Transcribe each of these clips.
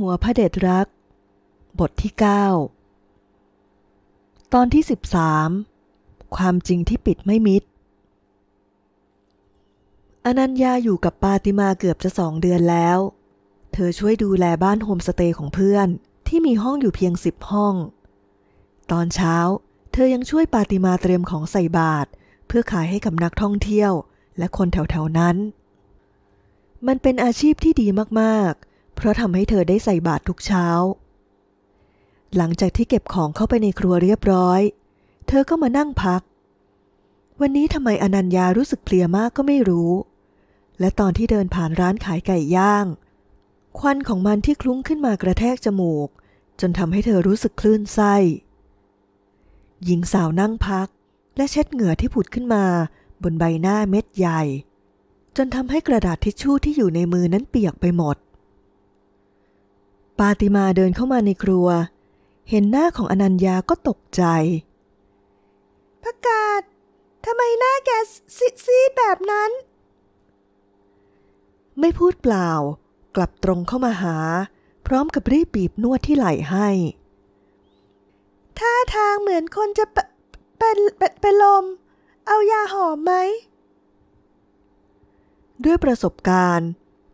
หัวพระเดชรัก บทที่ 9 ตอนที่ 13 ความจริงที่ปิดไม่มิดอนัญญาอยู่กับปาติมาเกือบจะสองเดือนแล้ว เธอช่วยดูแลบ้านโฮมสเตย์ของเพื่อนที่มีห้องอยู่เพียงสิบห้อง ตอนเช้าเธอยังช่วยปาติมาเตรียมของใส่บาตรเพื่อขายให้กับนักท่องเที่ยวและคนแถวๆ นั้น มันเป็นอาชีพที่ดีมากๆเพราะทำให้เธอได้ใส่บาตรทุกเช้า หลังจากที่เก็บของเข้าไปในครัวเรียบร้อย เธอก็มานั่งพัก วันนี้ทำไมอนัญญารู้สึกเพลียมากก็ไม่รู้ และตอนที่เดินผ่านร้านขายไก่ย่าง ควันของมันที่คลุ้งขึ้นมากระแทกจมูก จนทำให้เธอรู้สึกคลื่นไส้ หญิงสาวนั่งพัก และเช็ดเหงื่อที่ผุดขึ้นมา บนใบหน้าเม็ดใหญ่ จนทำให้กระดาษทิชชู่ที่อยู่ในมือนั้นเปียกไปหมดปาติมาเดินเข้ามาในครัว เห็นหน้าของอนัญญาก็ตกใจ ประกาศ ทำไมหน้าแกซีดแบบนั้น ไม่พูดเปล่า กลับตรงเข้ามาหา พร้อมกับรีบบีบนวดที่ไหล่ให้ท่าทางเหมือนคนจะเปเป็นเป็นลม เอายาหอมไหม ด้วยประสบการณ์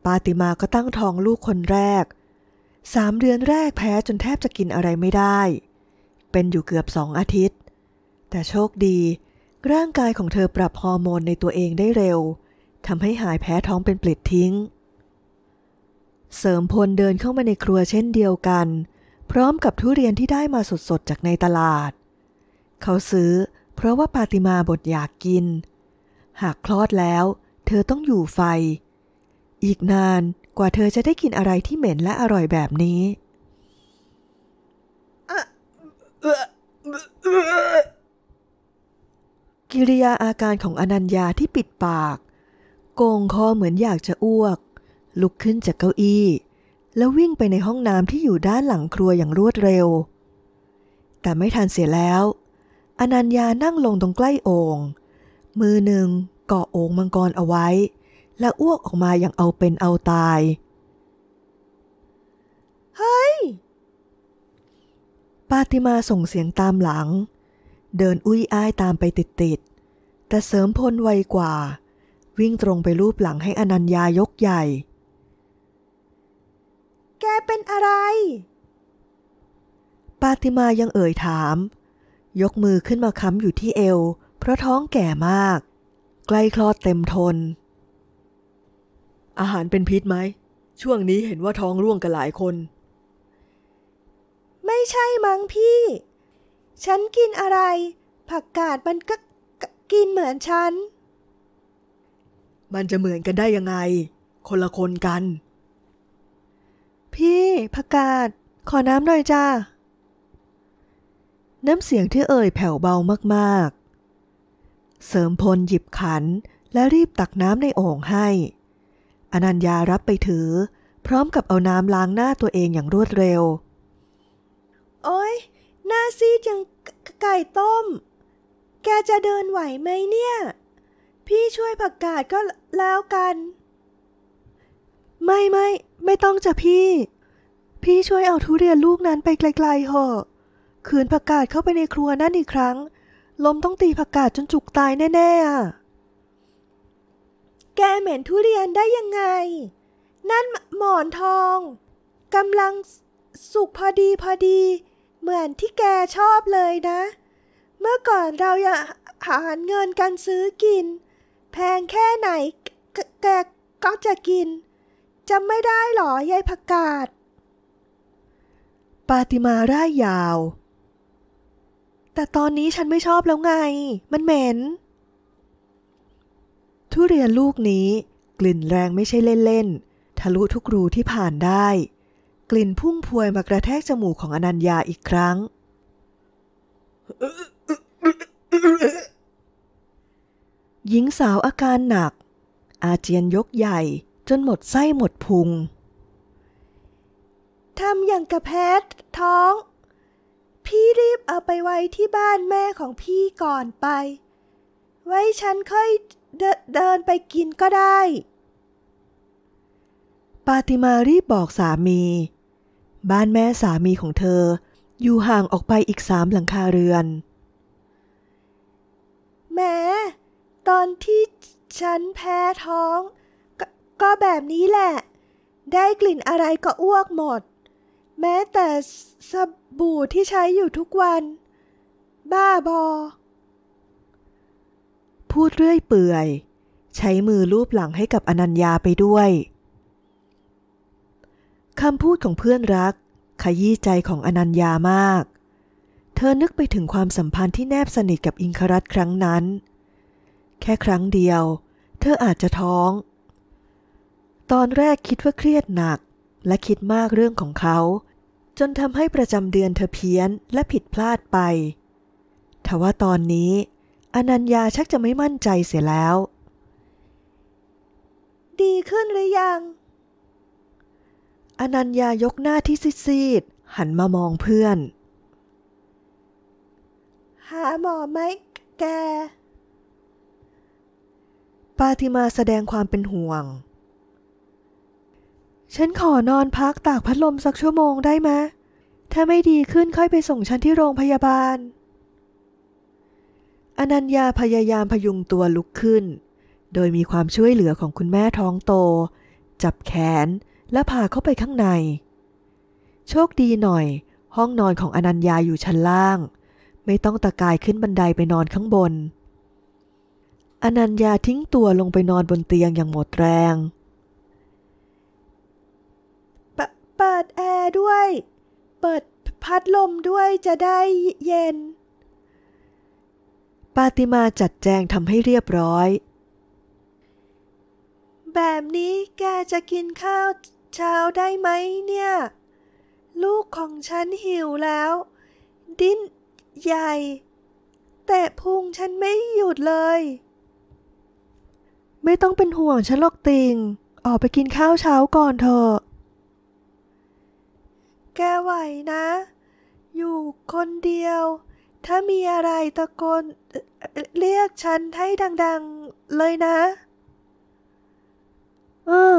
ปาติมาก็ตั้งท้องลูกคนแรกสามเดือนแรกแพ้จนแทบจะกินอะไรไม่ได้ เป็นอยู่เกือบสองอาทิตย์ แต่โชคดีร่างกายของเธอปรับฮอร์โมนในตัวเองได้เร็วทำให้หายแพ้ท้องเป็นปลิดทิ้ง เสริมพลเดินเข้ามาในครัวเช่นเดียวกัน พร้อมกับทุเรียนที่ได้มาสดๆจากในตลาด เขาซื้อเพราะว่าปาติมาบทอยากกิน หากคลอดแล้ว เธอต้องอยู่ไฟ อีกนานกว่าเธอจะได้กินอะไรที่เหม็นและอร่อยแบบนี้ กิริยาอาการของอนัญญาที่ปิดปาก โกงคอเหมือนอยากจะอ้วก ลุกขึ้นจากเก้าอี้ แล้ววิ่งไปในห้องน้ำที่อยู่ด้านหลังครัวอย่างรวดเร็ว แต่ไม่ทันเสียแล้ว อนัญญานั่งลงตรงใกล้โอง่งมือหนึ่งเกาะโอ่งมังกรเอาไว้และอ้วกออกมาอย่างเอาเป็นเอาตาย เฮ้ย ปาติมาส่งเสียงตามหลัง เดินอุ้ยอ้ายตามไปติดๆ แต่เสริมพลไวกว่า วิ่งตรงไปรูปหลังให้อนัญญายกใหญ่ แกเป็นอะไร ปาติมายังเอ่ยถาม ยกมือขึ้นมาค้ำอยู่ที่เอว เพราะท้องแก่มาก ใกล้คลอดเต็มทนอาหารเป็นพิษไหม ช่วงนี้เห็นว่าท้องร่วงกันหลายคน ไม่ใช่มั้งพี่ ฉันกินอะไร ผักกาดมันก็กินเหมือนฉัน มันจะเหมือนกันได้ยังไง คนละคนกัน พี่ผักกาด ขอน้ำหน่อยจ้า น้ำเสียงที่เอ่ยแผ่วเบามาก ๆ เสริมพลหยิบขัน และรีบตักน้ำในโอ่งให้อนัญญารับไปถือ พร้อมกับเอาน้ำล้างหน้าตัวเองอย่างรวดเร็ว โอ้ยหน้าซีดอย่างไก่ต้ม แกจะเดินไหวไหมเนี่ย พี่ช่วยผักกาดก็แล้วกัน ไม่ไม่ไม่ต้องจ้ะพี่ พี่ช่วยเอาทุเรียนลูกนั้นไปไกลๆเหอะขืนผักกาดเข้าไปในครัวนั่นอีกครั้ง ลมต้องตีผักกาดจนจุกตายแน่ๆอ่ะแกเหม็นทุเรียนได้ยังไง นั่นหมอนทองกำลังสุกพอดีพอดี เหมือนที่แกชอบเลยนะ เมื่อก่อนเราอยากหาเงินกันซื้อกิน แพงแค่ไหนแกก็จะกิน จะไม่ได้หรอยายปรกกาศ ปาติมาร่ายยาว แต่ตอนนี้ฉันไม่ชอบแล้วไง มันเหม็นทุเรียนลูกนี้กลิ่นแรงไม่ใช่เล่น ๆ ทะลุทุกรูที่ผ่านได้ กลิ่นพุ่งพวยมากระแทกจมูกของอนัญญาอีกครั้ง หญิงสาวอาการหนัก อาเจียนยกใหญ่จนหมดไส้หมดพุง ทำอย่างกระแพทท้อง พี่รีบเอาไปไว้ที่บ้านแม่ของพี่ก่อนไป ไว้ฉันค่อยเดินไปกินก็ได้ ปาติมารีบบอกสามี บ้านแม่สามีของเธอ อยู่ห่างออกไปอีกสามหลังคาเรือน แม้ ตอนที่ฉันแพ้ท้องกก็แบบนี้แหละ ได้กลิ่นอะไรก็อ้วกหมด แม้แต่สบู่ที่ใช้อยู่ทุกวัน บ้าบอพูดเรื่อยเปื่อย ใช้มือลูบหลังให้กับอนัญญาไปด้วยคำพูดของเพื่อนรัก ขยี้ใจของอนัญญามาก เธอนึกไปถึงความสัมพันธ์ที่แนบสนิทกับอิงครัตครั้งนั้น แค่ครั้งเดียว เธออาจจะท้อง ตอนแรกคิดว่าเครียดหนักและคิดมากเรื่องของเขา จนทำให้ประจำเดือนเธอเพี้ยนและผิดพลาดไปทว่าตอนนี้อนัญญาชักจะไม่มั่นใจเสียแล้ว ดีขึ้นหรือยัง อนัญญายกหน้าที่ซีดๆหันมามองเพื่อน หาหมอไหมแก ปาติมาแสดงความเป็นห่วง ฉันขอนอนพักตากพัดลมสักชั่วโมงได้ไหม ถ้าไม่ดีขึ้นค่อยไปส่งฉันที่โรงพยาบาลอนัญญาพยายามพยุงตัวลุกขึ้น โดยมีความช่วยเหลือของคุณแม่ท้องโต จับแขนและพาเข้าไปข้างใน โชคดีหน่อย ห้องนอนของอนัญญาอยู่ชั้นล่าง ไม่ต้องตะกายขึ้นบันไดไปนอนข้างบน อนัญญาทิ้งตัวลงไปนอนบนเตียงอย่างหมดแรงเปิดแอร์ด้วย เปิดพัดลมด้วยจะได้เย็นปาติมาจัดแจงทำให้เรียบร้อย แบบนี้แกจะกินข้าวเช้าได้ไหมเนี่ย ลูกของฉันหิวแล้ว ดิ้นใหญ่ แต่พุงฉันไม่หยุดเลย ไม่ต้องเป็นห่วงฉันลอกติง ออกไปกินข้าวเช้าก่อนเถอะ แกไหวนะ อยู่คนเดียวถ้ามีอะไรตะโกนเรียกฉันให้ดัง ๆ เลยนะเออ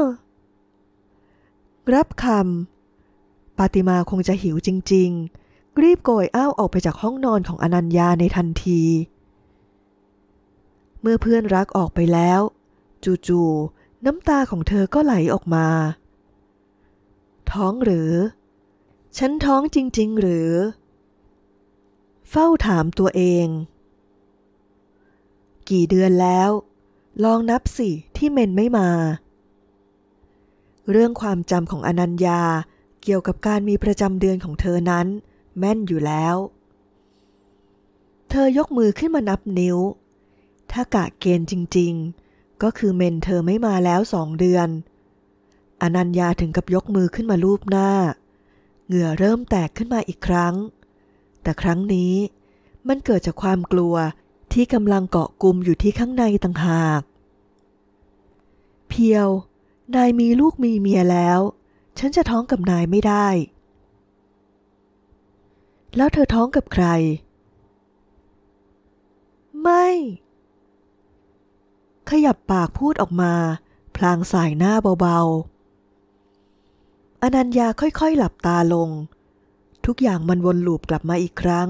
รับคำปาติมาคงจะหิวจริงๆรีบโกยอ้าวออกไปจากห้องนอนของอนัญญาในทันที เมื่อเพื่อนรักออกไปแล้ว จู่ๆน้ำตาของเธอก็ไหลออกมา ท้องหรือ ฉันท้องจริง ๆ หรือเฝ้าถามตัวเอง กี่เดือนแล้ว ลองนับสิที่เมนไม่มา เรื่องความจำของอนัญญาเกี่ยวกับการมีประจำเดือนของเธอนั้น แม่นอยู่แล้ว เธอยกมือขึ้นมานับนิ้ว ถ้ากะเกณฑ์จริงๆ ก็คือเมนเธอไม่มาแล้วสองเดือน อนัญญาถึงกับยกมือขึ้นมาลูบหน้า เหงื่อเริ่มแตกขึ้นมาอีกครั้งแต่ครั้งนี้มันเกิดจากความกลัวที่กำลังเกาะกลุ่มอยู่ที่ข้างในต่างหาก เพียวนายมีลูกมีเมียแล้ว ฉันจะท้องกับนายไม่ได้ แล้วเธอท้องกับใคร ไม่ ขยับปากพูดออกมา พลางสายหน้าเบาๆ อนัญญาค่อยๆหลับตาลงทุกอย่างมันวนลูปกลับมาอีกครั้ง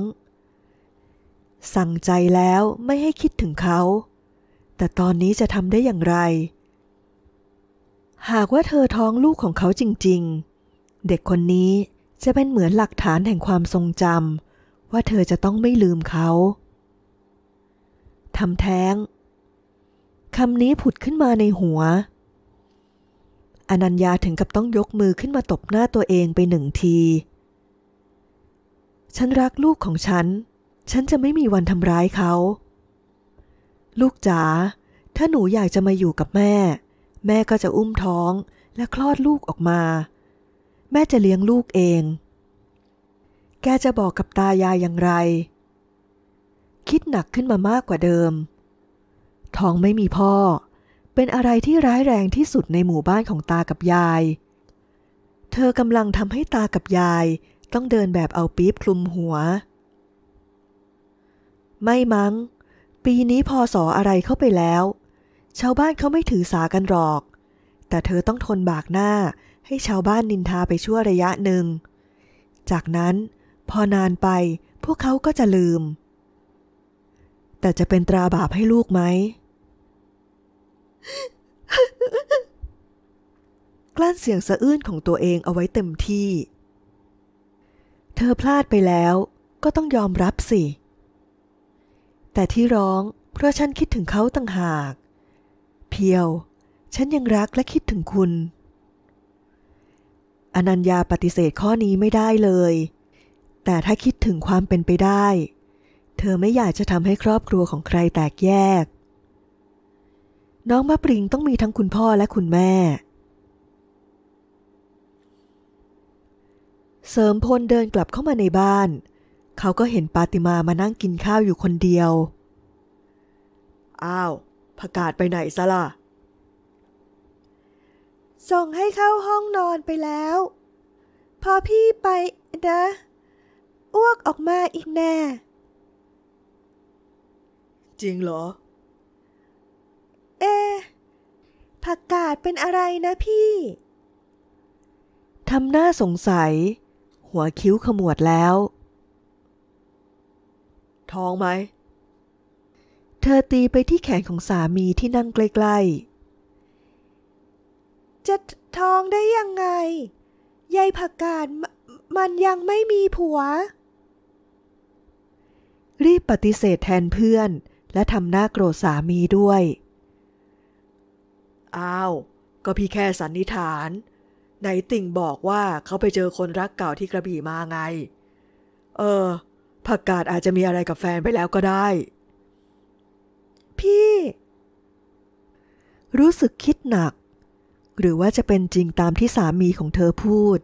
สั่งใจแล้วไม่ให้คิดถึงเขา แต่ตอนนี้จะทำได้อย่างไร หากว่าเธอท้องลูกของเขาจริงๆ เด็กคนนี้จะเป็นเหมือนหลักฐานแห่งความทรงจำว่าเธอจะต้องไม่ลืมเขา ทำแท้ง คำนี้ผุดขึ้นมาในหัว อนัญญาถึงกับต้องยกมือขึ้นมาตบหน้าตัวเองไปหนึ่งทีฉันรักลูกของฉัน ฉันจะไม่มีวันทำร้ายเขา ลูกจ๋า ถ้าหนูอยากจะมาอยู่กับแม่ แม่ก็จะอุ้มท้องและคลอดลูกออกมา แม่จะเลี้ยงลูกเอง แกจะบอกกับตา ยายอย่างไร คิดหนักขึ้นมามากกว่าเดิม ท้องไม่มีพ่อ เป็นอะไรที่ร้ายแรงที่สุดในหมู่บ้านของตากับยาย เธอกำลังทำให้ตากับยายต้องเดินแบบเอาปี๊บคลุมหัว ไม่มัง้ง ปีนี้พอสออะไรเข้าไปแล้ว ชาวบ้านเขาไม่ถือสากันหรอก แต่เธอต้องทนบากหน้าให้ชาวบ้านนินทาไปชั่วระยะหนึ่ง จากนั้นพอนานไปพวกเขาก็จะลืม แต่จะเป็นตราบาปให้ลูกไหม กลั้นเสียงสะอื้นของตัวเองเอาไว้เต็มที่เธอพลาดไปแล้วก็ต้องยอมรับสิ แต่ที่ร้อง เพราะฉันคิดถึงเขาต่างหาก เพียว ฉันยังรักและคิดถึงคุณ อนัญญาปฏิเสธข้อนี้ไม่ได้เลย แต่ถ้าคิดถึงความเป็นไปได้ เธอไม่อยากจะทำให้ครอบครัวของใครแตกแยก น้องมะปริงต้องมีทั้งคุณพ่อและคุณแม่เสริมพลเดินกลับเข้ามาในบ้าน เขาก็เห็นปาติมามานั่งกินข้าวอยู่คนเดียว อ้าวประกาศไปไหนซะล่ะ ส่งให้เข้าห้องนอนไปแล้ว พอพี่ไปนะ อ้วกออกมาอีกแน่ จริงเหรอ เอผักกาดเป็นอะไรนะพี่ ทำหน้าสงสัยหัวคิ้วขมวดแล้วท้องไหม เธอตีไปที่แขนของสามีที่นั่งใกล้ๆจะท้องได้ยังไง ยายผักกาดมมันยังไม่มีผัว รีบปฏิเสธแทนเพื่อน และทำหน้าโกรธสามีด้วย อ้าว ก็พี่แค่สันนิษฐานไหนติ่งบอกว่าเขาไปเจอคนรักเก่าที่กระบี่มาไง เออผักกาดอาจจะมีอะไรกับแฟนไปแล้วก็ได้ พี่ รู้สึกคิดหนัก หรือว่าจะเป็นจริงตามที่สามีของเธอพูด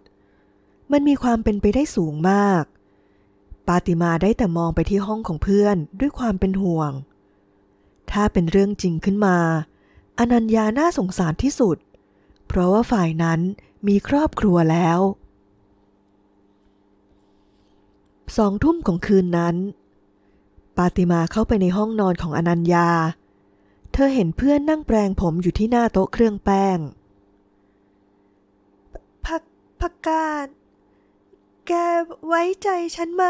มันมีความเป็นไปได้สูงมาก ปาติมาได้แต่มองไปที่ห้องของเพื่อนด้วยความเป็นห่วง ถ้าเป็นเรื่องจริงขึ้นมา อนัญญาน่าสงสารที่สุด เพราะว่าฝ่ายนั้นมีครอบครัวแล้ว สองทุ่มของคืนนั้น ปาติมาเข้าไปในห้องนอนของอนัญญา เธอเห็นเพื่อนนั่งแปลงผมอยู่ที่หน้าโต๊ะเครื่องแป้งพักพักกาดแกไว้ใจฉันไหม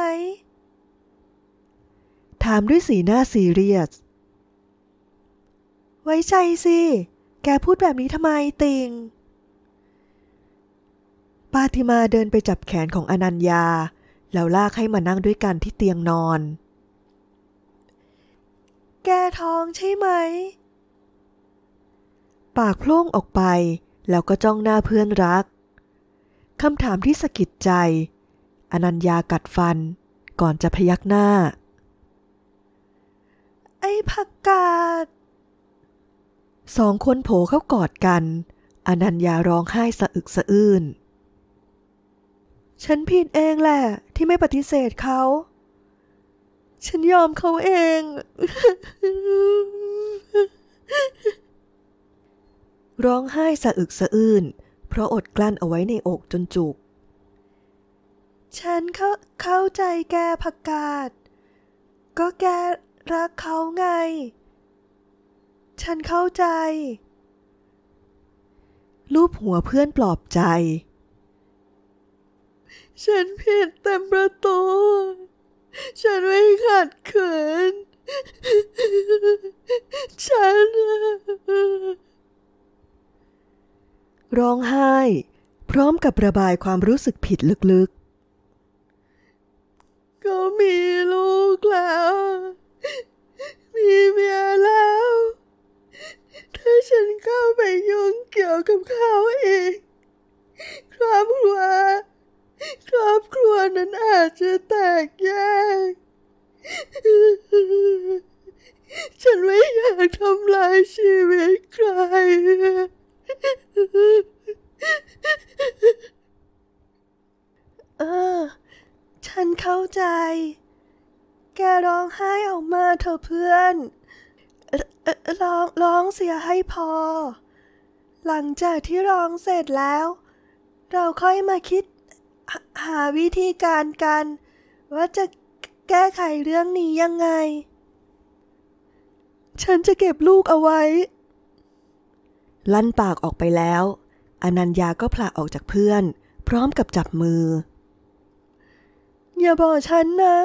ถามด้วยสีหน้าซีเรียส ไว้ใจสิ แกพูดแบบนี้ทำไมติงปาติมาเดินไปจับแขนของอนัญญาแล้วลากให้มานั่งด้วยกันที่เตียงนอน แกท้องใช่ไหม ปากโพล่งออกไปแล้วก็จ้องหน้าเพื่อนรัก คำถามที่สะกิดใจ อนัญญากัดฟันก่อนจะพยักหน้า ไอ้ผักกาดสองคนโผเข้ากอดกัน อนัญญาร้องไห้สะอึกสะอื้นฉันผิดเองแหละ ที่ไม่ปฏิเสธเขา ฉันยอมเขาเอง ร้องไห้สะอึกสะอื้นเพราะอดกลั้นเอาไว้ในอกจนจุก ฉันเข้าเข้าใจแกผักกาดก็แกรักเขาไง ฉันเข้าใจ รูปหัวเพื่อนปลอบใจฉันผิดเต็มประตู ฉันไม่ขัดขืนฉัน ร้องไห้พร้อมกับระบายความรู้สึกผิดลึกๆ ก็มีลูกแล้ว มีเมียจากที่ร้องเสร็จแล้ว เราค่อยมาคิดหาวิธีการกัน ว่าจะแก้ไขเรื่องนี้ยังไง ฉันจะเก็บลูกเอาไว้ ลั่นปากออกไปแล้ว อนัญญาก็ผละออกจากเพื่อนพร้อมกับจับมือ อย่าบอกฉันนะ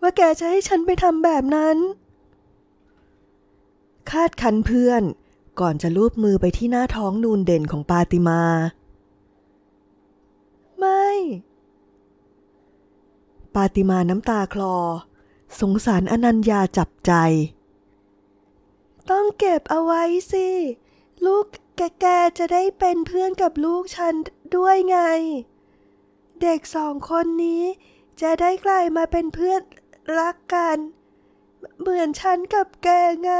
ว่าแกจะให้ฉันไปทำแบบนั้น คาดคันเพื่อนก่อนจะลูบมือไปที่หน้าท้องนูนเด่นของปาติมา ไม่ ปาติมาน้ำตาคลอ สงสารอนัญญาจับใจ ต้องเก็บเอาไว้สิ ลูกแกกจะได้เป็นเพื่อนกับลูกฉันด้วยไง เด็กสองคนนี้ จะได้กลายมาเป็นเพื่อนรักกัน เหมือนฉันกับแกไง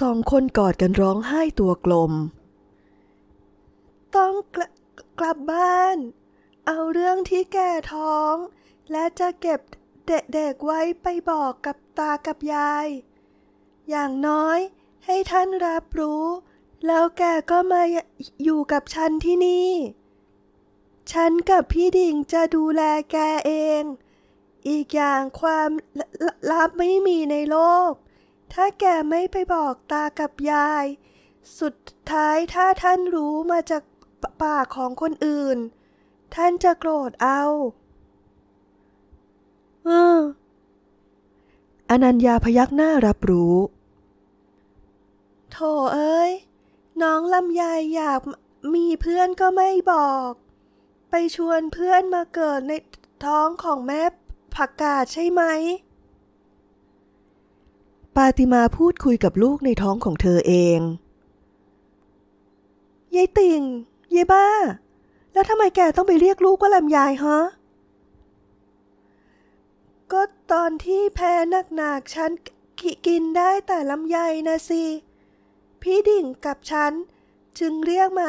สองคนกอดกันร้องไห้ตัวกลม ต้องกลกลับบ้าน เอาเรื่องที่แก่ท้อง และจะเก็บเด็กๆไว้ไปบอกกับตากับยาย อย่างน้อยให้ท่านรับรู้ แล้วแกก็มาอยู่กับฉันที่นี่ ฉันกับพี่ดิ่งจะดูแลแกเองอีกอย่างความลับไม่มีในโลก ถ้าแกไม่ไปบอกตากับยาย สุดท้ายถ้าท่านรู้มาจากปากของคนอื่น ท่านจะโกรธเอาเอออนัญญาพยักหน้ารับรู้ โถเอ้ย น้องลำยายอยากมีเพื่อนก็ไม่บอก ไปชวนเพื่อนมาเกิดในท้องของแม่ผักกาดใช่ไหมปาติมาพูดคุยกับลูกในท้องของเธอเองยายติ่งยายบ้า แล้วทำไมแกต้องไปเรียกลูกว่าลำยายฮะก็ตอนที่แพ้หนักฉันกกินได้แต่ลำไยนะสิ พี่ดิ่งกับฉัน จึงเรียกมา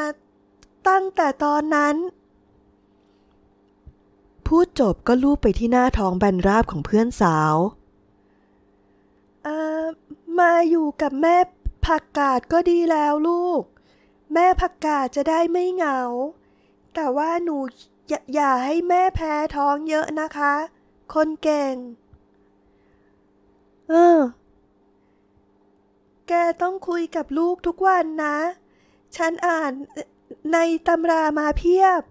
ตั้งแต่ตอนนั้นพูดจบก็ลูบไปที่หน้าท้องแบนราบของเพื่อนสาว เอ่อมาอยู่กับแม่ผักกาดก็ดีแล้วลูก แม่ผักกาดจะได้ไม่เหงา แต่ว่าหนูอยอย่าให้แม่แพ้ท้องเยอะนะคะ คนเก่ง เออ แกต้องคุยกับลูกทุกวันนะ ฉันอ่านในตำรามาเพียบ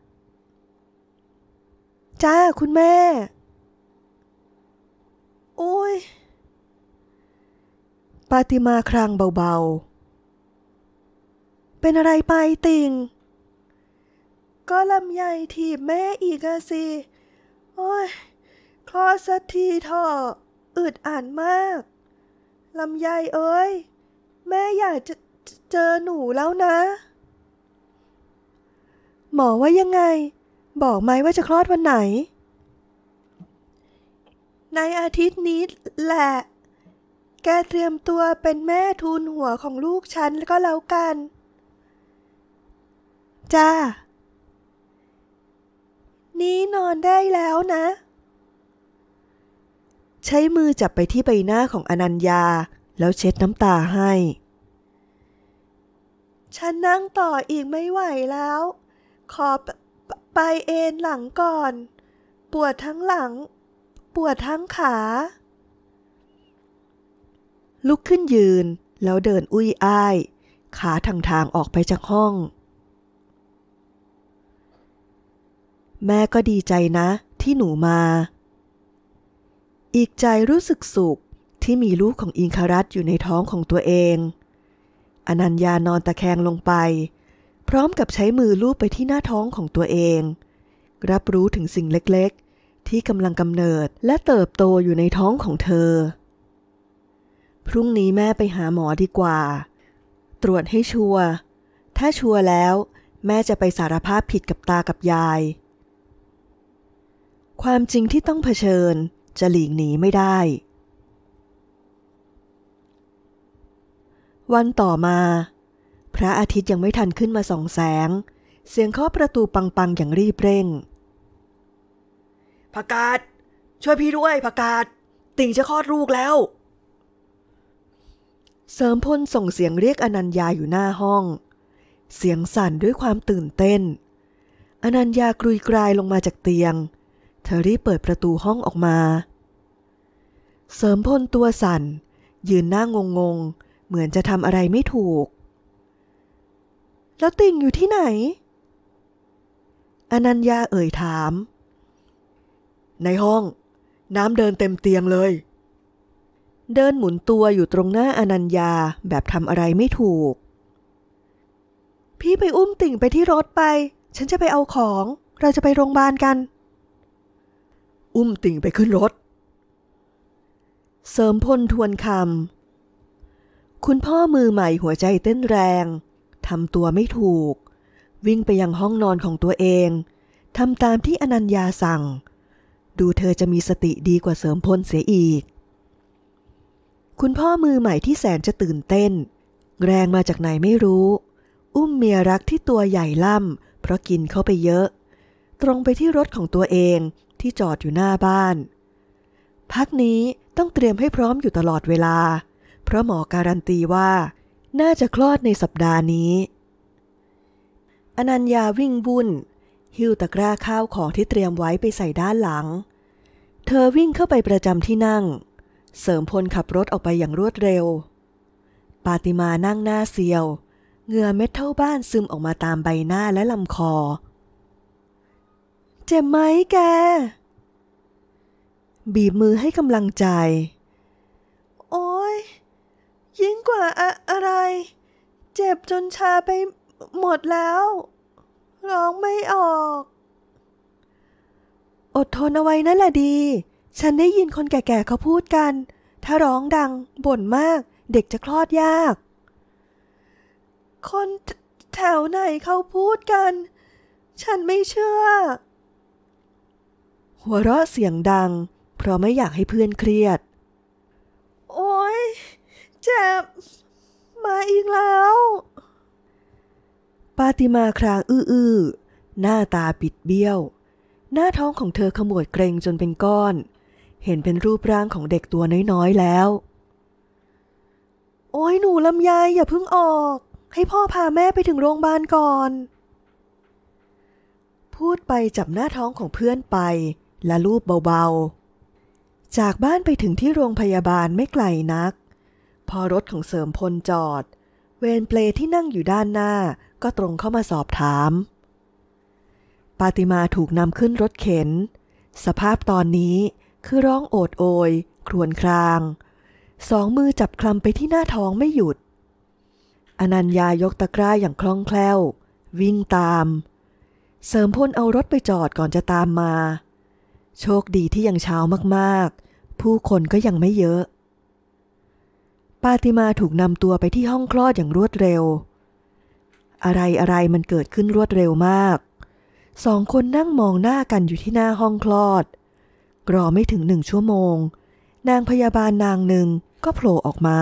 จ้า คุณแม่ โอ้ยปาติมาครางเบาๆ เป็นอะไรไปติ่ง ก็ลำใหญ่ทีบแม่อีกสิโอ้ยคลอสักทีเถอะอึดอ่านมาก ลำใหญ่เอ้ย แม่อยากจะเจอหนูแล้วนะ หมอว่ายังไงบอกไหมว่าจะคลอดวันไหน ในอาทิตย์นี้แหละ แกเตรียมตัวเป็นแม่ทูลหัวของลูกฉันแล้วก็แล้วกัน จ้า นี้นอนได้แล้วนะ ใช้มือจับไปที่ใบหน้าของอนัญญา แล้วเช็ดน้ำตาให้ ฉันนั่งต่ออีกไม่ไหวแล้วขอไปเอนหลังก่อนปวดทั้งหลัง ปวดทั้งขา ลุกขึ้นยืนแล้วเดินอุ้ยอ้าย ขาทางทางออกไปจากห้อง แม่ก็ดีใจนะ ที่หนูมา อีกใจรู้สึกสุขที่มีลูกของอิงคารัตอยู่ในท้องของตัวเอง อนัญญานอนตะแคงลงไปพร้อมกับใช้มือลูบไปที่หน้าท้องของตัวเอง รับรู้ถึงสิ่งเล็กๆ ที่กำลังกำเนิดและเติบโตอยู่ในท้องของเธอ พรุ่งนี้แม่ไปหาหมอดีกว่า ตรวจให้ชัวร์ถ้าชัวร์แล้วแม่จะไปสารภาพผิดกับตากับยาย ความจริงที่ต้องเผชิญจะหลีกหนีไม่ได้ วันต่อมาพระอาทิตย์ยังไม่ทันขึ้นมาส่องแสง เสียงเคาะประตูปังๆ อย่างรีบเร่งผักกาดช่วยพี่ด้วยผักกาดติ่งจะคลอดลูกแล้ว เสริมพลส่งเสียงเรียกอนัญญาอยู่หน้าห้อง เสียงสั่นด้วยความตื่นเต้น อนัญญากรุยกรายลงมาจากเตียง เธอรีบเปิดประตูห้องออกมา เสริมพลตัวสั่น ยืนหน้างงๆเหมือนจะทำอะไรไม่ถูกแล้วติ่งอยู่ที่ไหน อนัญญาเอ่ยถาม ในห้อง น้ำเดินเต็มเตียงเลย เดินหมุนตัวอยู่ตรงหน้าอนัญญาแบบทำอะไรไม่ถูก พี่ไปอุ้มติ่งไปที่รถไป ฉันจะไปเอาของ เราจะไปโรงพยาบาลกัน อุ้มติ่งไปขึ้นรถ เสริมพลทวนคำ คุณพ่อมือใหม่หัวใจเต้นแรงทำตัวไม่ถูก วิ่งไปยังห้องนอนของตัวเองทำตามที่อนัญญาสั่ง ดูเธอจะมีสติดีกว่าเสริมพลเสียอีก คุณพ่อมือใหม่ที่แสนจะตื่นเต้น แรงมาจากไหนไม่รู้ อุ้มเมียรักที่ตัวใหญ่ล่ำเพราะกินเข้าไปเยอะ ตรงไปที่รถของตัวเองที่จอดอยู่หน้าบ้าน พักนี้ต้องเตรียมให้พร้อมอยู่ตลอดเวลา เพราะหมอการันตีว่าน่าจะคลอดในสัปดาห์นี้ อนัญญาวิ่งบุญหิ้วตะกร้าข้าวของที่เตรียมไว้ไปใส่ด้านหลัง เธอวิ่งเข้าไปประจำที่นั่ง เสริมพลขับรถออกไปอย่างรวดเร็ว ปาติมานั่งหน้าเซียวเหงื่อเม็ดเท่าบ้านซึมออกมาตามใบหน้าและลำคอ เจ็บไหมแก บีบมือให้กำลังใจ โอ้ยยิ่งกว่าอะอะไร เจ็บจนชาไปหมดแล้ว ร้องไม่ออก อดทนเอาไว้นั่นแหละดี ฉันได้ยินคนแก่ๆเขาพูดกัน ถ้าร้องดังบ่นมาก เด็กจะคลอดยาก คนแถวไหนเขาพูดกัน ฉันไม่เชื่อ หัวเราะเสียงดัง เพราะไม่อยากให้เพื่อนเครียด โอ้ยจ็บมาอีกแล้ว ปาติมาครางอื้อๆ หน้าตาปิดเบี้ยว หน้าท้องของเธอขมวดเกรงจนเป็นก้อน เห็นเป็นรูปร่างของเด็กตัวน้อยๆแล้ว โอ้ยหนูลำยายอย่าเพิ่งออก ให้พ่อพาแม่ไปถึงโรงพยาบาลก่อน พูดไปจับหน้าท้องของเพื่อนไป และลูบเบาๆ จากบ้านไปถึงที่โรงพยาบาลไม่ไกลนักพอรถของเสริมพลจอด เวนเปลที่นั่งอยู่ด้านหน้าก็ตรงเข้ามาสอบถาม ปาติมาถูกนำขึ้นรถเข็น สภาพตอนนี้คือร้องโอดโอย ครวญคราง สองมือจับคลำไปที่หน้าท้องไม่หยุด อนัญญายกตะกร้าอย่างคล่องแคล่ว วิ่งตาม เสริมพลเอารถไปจอดก่อนจะตามมา โชคดีที่ยังเช้ามากๆ ผู้คนก็ยังไม่เยอะปาติมาถูกนำตัวไปที่ห้องคลอดอย่างรวดเร็ว อะไรอะไรมันเกิดขึ้นรวดเร็วมาก สองคนนั่งมองหน้ากันอยู่ที่หน้าห้องคลอดรอไม่ถึงหนึ่งชั่วโมง นางพยาบาลนางหนึ่งก็โผล่ออกมา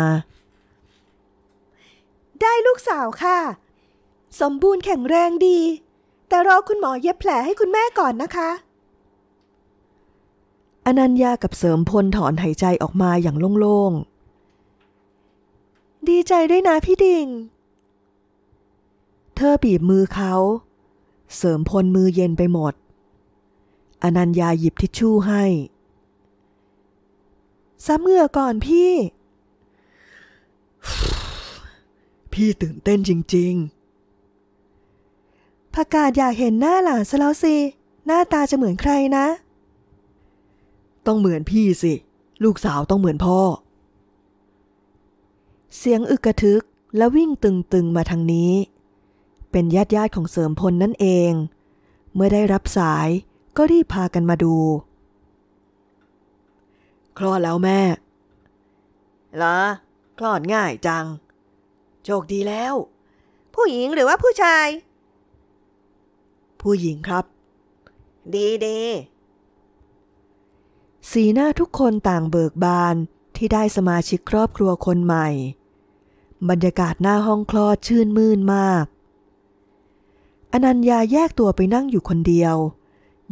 ได้ลูกสาวค่ะ สมบูรณ์แข็งแรงดี แต่รอคุณหมอเย็บแผลให้คุณแม่ก่อนนะคะ อนัญญากับเสริมพลถอนหายใจออกมาอย่างโล่งๆดีใจด้วยนะ พี่ดิ่ง เธอบีบมือเขา เสริมพลมือเย็นไปหมด อนัญญาหยิบทิชชู่ให้ ซ้ำเหงื่อก่อนพี่ พี่ตื่นเต้นจริงๆประกาศอยากเห็นหน้าหลานซะแล้วสิ หน้าตาจะเหมือนใครนะ ต้องเหมือนพี่สิ ลูกสาวต้องเหมือนพ่อเสียงอึกกระทึกและวิ่งตึงตึงมาทางนี้ เป็นญาติญาติของเสริมพลนั่นเอง เมื่อได้รับสายก็รีบพากันมาดู คลอดแล้วแม่เหรอคลอดง่ายจังโชคดีแล้ว ผู้หญิงหรือว่าผู้ชาย ผู้หญิงครับ ดีดีสีหน้าทุกคนต่างเบิกบานที่ได้สมาชิกครอบครัวคนใหม่ บรรยากาศหน้าห้องคลอดชื่นมื่นมาก อนัญญาแยกตัวไปนั่งอยู่คนเดียว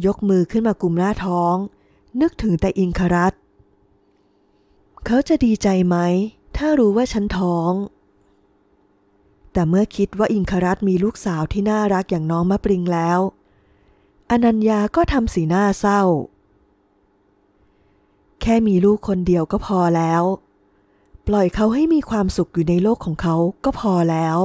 ยกมือขึ้นมากุมหน้าท้อง นึกถึงแต่อิงครัตเขาจะดีใจไหม ถ้ารู้ว่าฉันท้อง แต่เมื่อคิดว่าอิงครัตมีลูกสาวที่น่ารักอย่างน้องมะปริงแล้ว อนัญญาก็ทำสีหน้าเศร้าแค่มีลูกคนเดียวก็พอแล้ว ปล่อยเขาให้มีความสุขอยู่ในโลกของเขาก็พอแล้ว